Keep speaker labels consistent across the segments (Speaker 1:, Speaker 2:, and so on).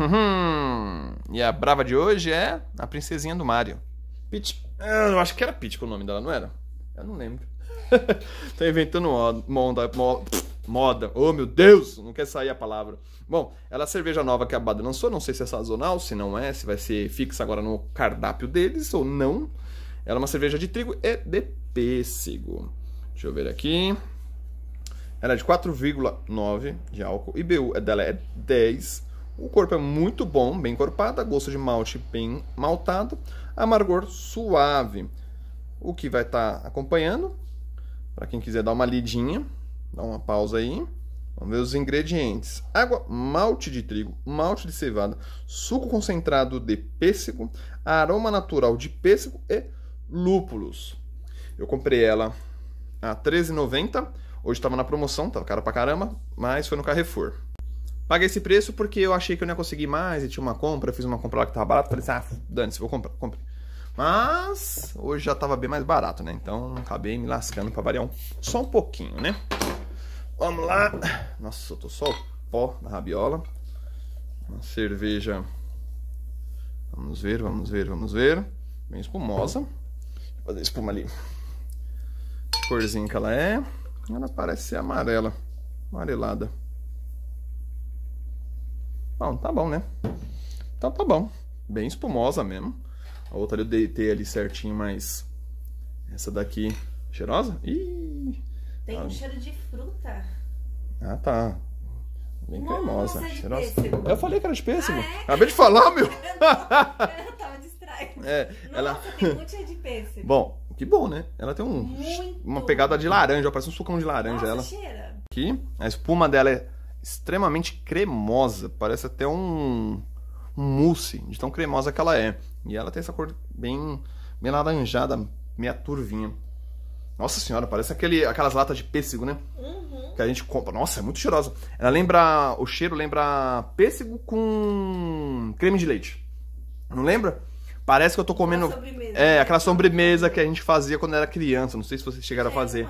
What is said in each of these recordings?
Speaker 1: Hum, hum. e a brava de hoje é a princesinha do Mario. Peach. Ah, eu acho que era Peach que o nome dela, não era? Eu não lembro. tá inventando moda, moda. Oh, meu Deus! Não quer sair a palavra. Bom, ela é a cerveja nova que a Bada lançou. Não sei se é sazonal, se não é, se vai ser fixa agora no cardápio deles ou não. Ela é uma cerveja de trigo e de pêssego. Deixa eu ver aqui. Ela é de 4,9 de álcool. IBU dela é 10. O corpo é muito bom, bem encorpado, gosto de malte bem maltado, amargor suave. O que vai estar tá acompanhando? Para quem quiser dar uma lidinha, dá uma pausa aí. Vamos ver os ingredientes: água, malte de trigo, malte de cevada, suco concentrado de pêssego, aroma natural de pêssego e lúpulos. Eu comprei ela a R$13,90. Hoje estava na promoção, tava cara pra caramba, mas foi no Carrefour. Paguei esse preço porque eu achei que eu não ia conseguir mais e tinha uma compra, eu fiz uma compra lá que tava barata, falei assim, ah, dane-se, vou comprar, comprei. Mas hoje já tava bem mais barato, né? Então acabei me lascando para variar um, só um pouquinho, né? Vamos lá. Nossa, eu tô só o pó da rabiola. Uma cerveja. Vamos ver, vamos ver, vamos ver. Bem espumosa. Vou fazer espuma ali. Que corzinha que ela é. Ela parece ser amarela. Amarelada. Não, tá bom, né? Então tá bom. Bem espumosa mesmo. A outra eu deitei ali certinho, mas essa daqui cheirosa? Ih! Tem um ah. cheiro de fruta. Ah, tá. Bem cremosa. cheirosa. Eu falei que era de pêssego. Ah, é? Acabei de falar, meu. eu tava distraído. É, Nossa, ela... tem muito de pêssego. Bom, que bom, né? Ela tem um, uma pegada de laranja, ó, parece um sucão de laranja. Nossa, ela. cheira. Aqui, a espuma dela é extremamente cremosa, parece até um, um mousse, de tão cremosa que ela é. E ela tem essa cor bem, bem laranjada, meia turvinha. Nossa senhora, parece aquele, aquelas latas de pêssego, né? Uhum. Que a gente compra. Nossa, é muito cheirosa. Ela lembra. O cheiro lembra pêssego com creme de leite. Não lembra? Parece que eu tô comendo. É, aquela sobremesa que a gente fazia quando era criança. Não sei se vocês chegaram a é, fazer.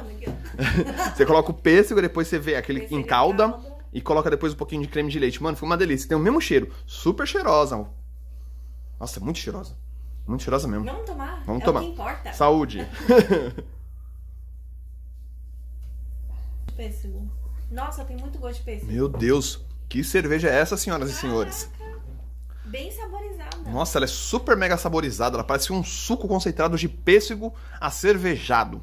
Speaker 1: você coloca o pêssego, depois você vê aquele em calda e coloca depois um pouquinho de creme de leite. Mano, foi uma delícia. Tem o mesmo cheiro. Super cheirosa. Nossa, é muito cheirosa. Muito cheirosa mesmo. Vamos tomar. Vamos é tomar. O que importa. Saúde. pêssego. Nossa, tem muito gosto de pêssego. Meu Deus. Que cerveja é essa, senhoras Caraca. e senhores? Bem saborizada. Nossa, ela é super mega saborizada. Ela parece um suco concentrado de pêssego acervejado.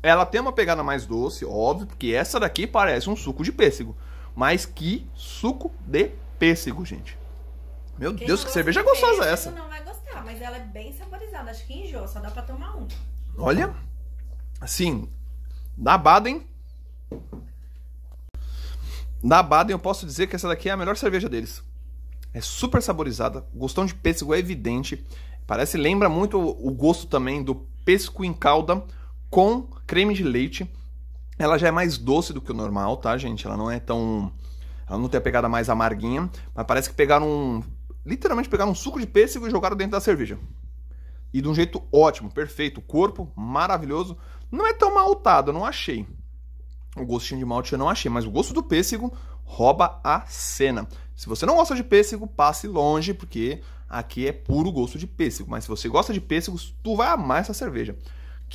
Speaker 1: Ela tem uma pegada mais doce, óbvio, porque essa daqui parece um suco de pêssego mas que suco de pêssego, gente. Meu Quem Deus, que cerveja gostosa é essa. Não vai gostar, mas ela é bem saborizada. Acho que enjoa, só dá pra tomar um. Olha, assim, da Baden. Da Baden eu posso dizer que essa daqui é a melhor cerveja deles. É super saborizada, gostão de pêssego é evidente. Parece, lembra muito o gosto também do pêssego em calda com creme de leite. Ela já é mais doce do que o normal, tá, gente? Ela não é tão. Ela não tem a pegada mais amarguinha, mas parece que pegaram. Um... Literalmente pegaram um suco de pêssego e jogaram dentro da cerveja. E de um jeito ótimo, perfeito. Corpo maravilhoso. Não é tão maltado, eu não achei. O gostinho de malte eu não achei, mas o gosto do pêssego rouba a cena. Se você não gosta de pêssego, passe longe, porque aqui é puro gosto de pêssego. Mas se você gosta de pêssegos, tu vai amar essa cerveja.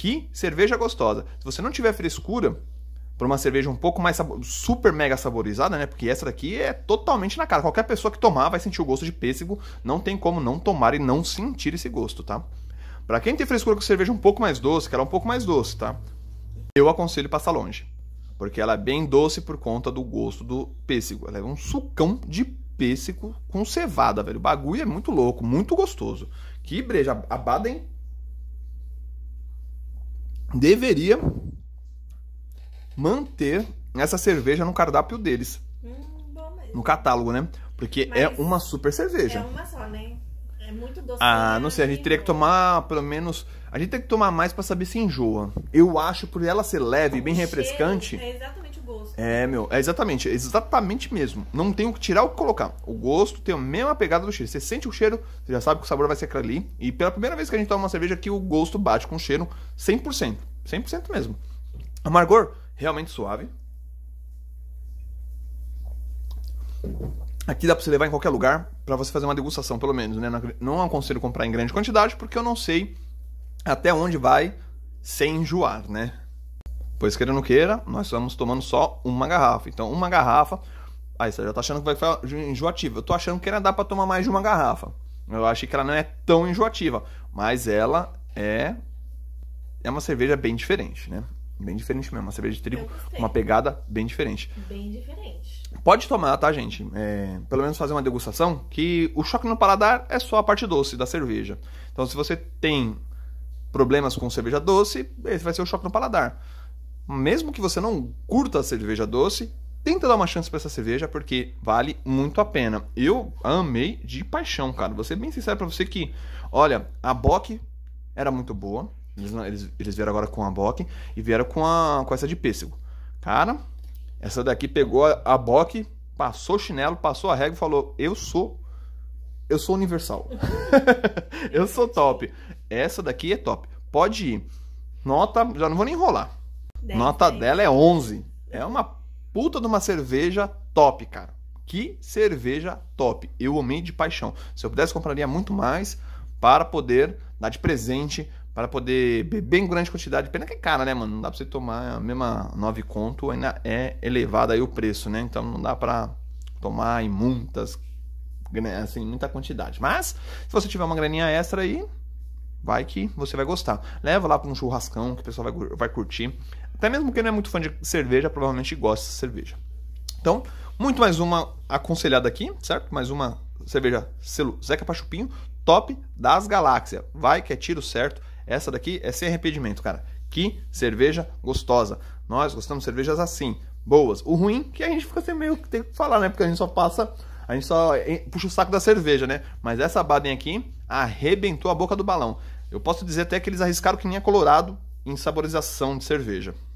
Speaker 1: Que cerveja gostosa. Se você não tiver frescura para uma cerveja um pouco mais super mega saborizada, né? Porque essa daqui é totalmente na cara. Qualquer pessoa que tomar vai sentir o gosto de pêssego. Não tem como não tomar e não sentir esse gosto, tá? Para quem tem frescura com cerveja um pouco mais doce, que ela é um pouco mais doce, tá? Eu aconselho passar longe. Porque ela é bem doce por conta do gosto do pêssego. Ela é um sucão de pêssego com cevada, velho. O bagulho é muito louco, muito gostoso. Que breja. A Baden deveria manter essa cerveja no cardápio deles. Hum, no catálogo, né? Porque é Mas é uma super cerveja. É uma só, né? É muito doce. Ah, não sei, a gente teria que tomar pelo menos. A gente tem que tomar mais para saber se enjoa. Eu acho por ela ser leve e bem refrescante. é exatamente gosto. É, meu, é exatamente, é exatamente mesmo. Não tem o que tirar ou colocar. O gosto tem a mesma pegada do cheiro. Você sente o cheiro, você já sabe que o sabor vai ser aquele ali. E pela primeira vez que a gente toma uma cerveja aqui, o gosto bate com o cheiro 100%. 100% mesmo. Amargor, realmente suave. Aqui dá pra você levar em qualquer lugar para você fazer uma degustação, pelo menos, né? Não aconselho comprar em grande quantidade, porque eu não sei até onde vai sem enjoar, né? Pois queira ou não queira, nós estamos tomando só uma garrafa. Então, uma garrafa. Aí você já está achando que vai ficar enjoativa. Eu estou achando que ela dá para tomar mais de uma garrafa. Eu acho que ela não é tão enjoativa. Mas ela é. É uma cerveja bem diferente, né? Bem diferente mesmo. Uma cerveja de trigo, uma pegada bem diferente. Bem diferente. Pode tomar, tá, gente? É, pelo menos fazer uma degustação, que o choque no paladar é só a parte doce da cerveja. Então, se você tem problemas com cerveja doce, esse vai ser o choque no paladar mesmo que você não curta a cerveja doce, tenta dar uma chance para essa cerveja porque vale muito a pena. Eu amei de paixão, cara. Vou ser bem sincero para você que, olha, a Bock era muito boa. Eles, eles, eles vieram agora com a Bock e vieram com, a, com essa de pêssego. Cara, essa daqui pegou a, a Bock, passou o chinelo, passou a régua e falou: Eu sou. Eu sou universal. eu sou top. Essa daqui é top. Pode ir. Nota, já não vou nem enrolar. Deve Nota ter. dela é 11. É uma puta de uma cerveja top, cara. Que cerveja top. Eu amei de paixão. Se eu pudesse, compraria muito mais para poder dar de presente, para poder beber em grande quantidade. Pena que é cara, né, mano? Não dá para você tomar a mesma 9 conto, ainda é elevado aí o preço, né? Então não dá para tomar em muitas, né, assim, muita quantidade. Mas, se você tiver uma graninha extra aí, vai que você vai gostar. Leva lá para um churrascão que o pessoal vai, vai curtir. Até mesmo quem não é muito fã de cerveja, provavelmente gosta de cerveja. Então, muito mais uma aconselhada aqui, certo? Mais uma cerveja selo Zeca Pachupinho, top das galáxias. Vai que é tiro certo. Essa daqui é sem arrependimento, cara. Que cerveja gostosa. Nós gostamos de cervejas assim, boas. O ruim que a gente fica sem meio que tem que falar, né? Porque a gente só passa, a gente só eh, puxa o saco da cerveja, né? Mas essa Baden aqui arrebentou a boca do balão. Eu posso dizer até que eles arriscaram que nem é Colorado em saborização de cerveja.